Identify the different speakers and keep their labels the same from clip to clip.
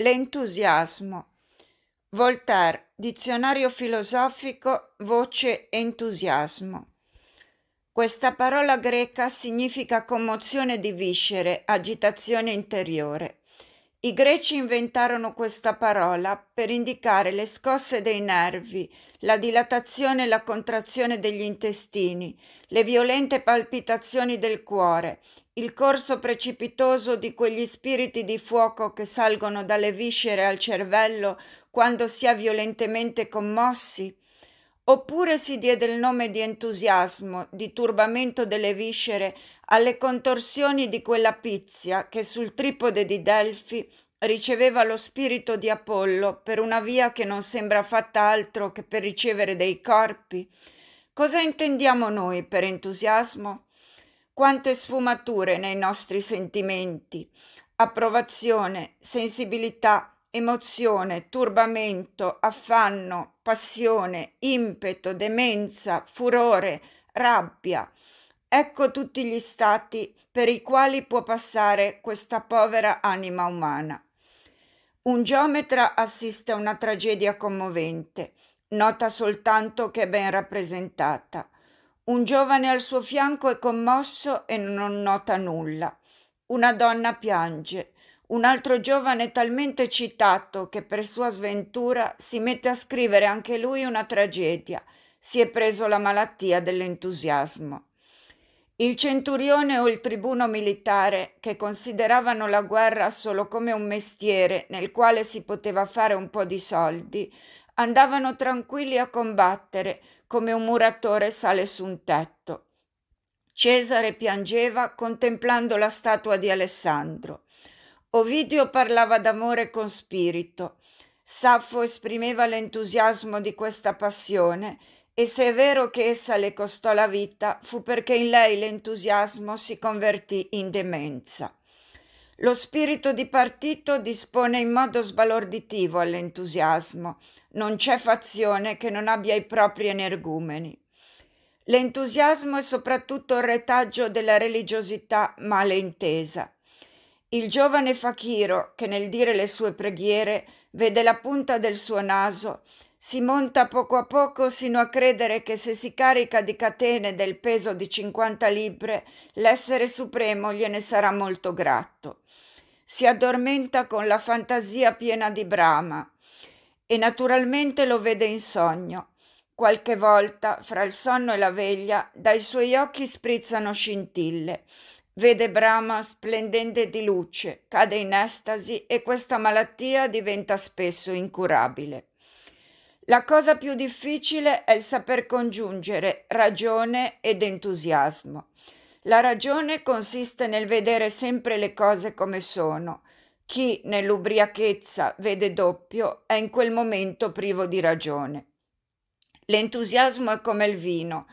Speaker 1: l'entusiasmo. Voltaire, dizionario filosofico, voce entusiasmo. Questa parola greca significa commozione di viscere, agitazione interiore. I greci inventarono questa parola per indicare le scosse dei nervi, la dilatazione e la contrazione degli intestini, le violente palpitazioni del cuore, il corso precipitoso di quegli spiriti di fuoco che salgono dalle viscere al cervello quando si è violentemente commossi. Oppure si diede il nome di entusiasmo, di turbamento delle viscere alle contorsioni di quella pizzia che sul tripode di Delfi riceveva lo spirito di Apollo per una via che non sembra fatta altro che per ricevere dei corpi? Cosa intendiamo noi per entusiasmo? Quante sfumature nei nostri sentimenti, approvazione, sensibilità, emozione, turbamento, affanno, passione, impeto, demenza, furore, rabbia. Ecco tutti gli stati per i quali può passare questa povera anima umana. Un geometra assiste a una tragedia commovente, nota soltanto che è ben rappresentata. Un giovane al suo fianco è commosso e non nota nulla. Una donna piange, un altro giovane talmente eccitato che per sua sventura si mette a scrivere anche lui una tragedia, si è preso la malattia dell'entusiasmo. Il centurione o il tribuno militare, che consideravano la guerra solo come un mestiere nel quale si poteva fare un po' di soldi, andavano tranquilli a combattere come un muratore sale su un tetto. Cesare piangeva contemplando la statua di Alessandro. Ovidio parlava d'amore con spirito. Saffo esprimeva l'entusiasmo di questa passione e se è vero che essa le costò la vita, fu perché in lei l'entusiasmo si convertì in demenza. Lo spirito di partito dispone in modo sbalorditivo all'entusiasmo, non c'è fazione che non abbia i propri energumeni. L'entusiasmo è soprattutto il retaggio della religiosità male intesa. Il giovane fachiro, che nel dire le sue preghiere vede la punta del suo naso, si monta poco a poco sino a credere che se si carica di catene del peso di 50 libbre, l'essere supremo gliene sarà molto gratto. Si addormenta con la fantasia piena di brama e naturalmente lo vede in sogno. Qualche volta, fra il sonno e la veglia, dai suoi occhi sprizzano scintille Vede Brahma splendente di luce, cade in estasi e questa malattia diventa spesso incurabile. La cosa più difficile è il saper congiungere ragione ed entusiasmo. La ragione consiste nel vedere sempre le cose come sono. Chi nell'ubriachezza vede doppio è in quel momento privo di ragione. L'entusiasmo è come il vino,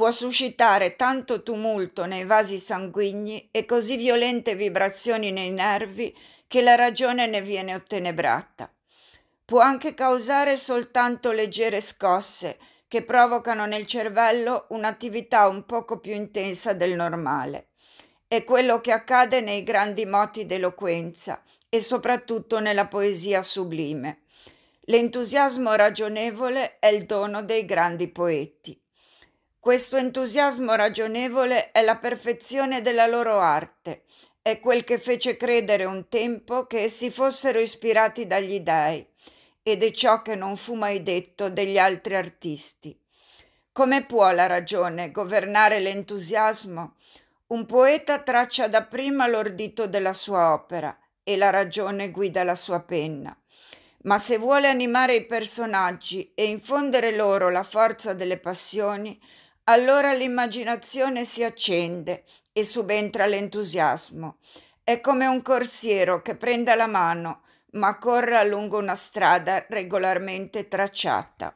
Speaker 1: può suscitare tanto tumulto nei vasi sanguigni e così violente vibrazioni nei nervi che la ragione ne viene ottenebrata. Può anche causare soltanto leggere scosse che provocano nel cervello un'attività un poco più intensa del normale. È quello che accade nei grandi moti d'eloquenza e soprattutto nella poesia sublime. L'entusiasmo ragionevole è il dono dei grandi poeti. Questo entusiasmo ragionevole è la perfezione della loro arte, è quel che fece credere un tempo che essi fossero ispirati dagli dei, ed è ciò che non fu mai detto degli altri artisti. Come può la ragione governare l'entusiasmo? Un poeta traccia dapprima l'ordito della sua opera e la ragione guida la sua penna. Ma se vuole animare i personaggi e infondere loro la forza delle passioni, allora l'immaginazione si accende e subentra l'entusiasmo. È come un corsiero che prende la mano, ma corre lungo una strada regolarmente tracciata.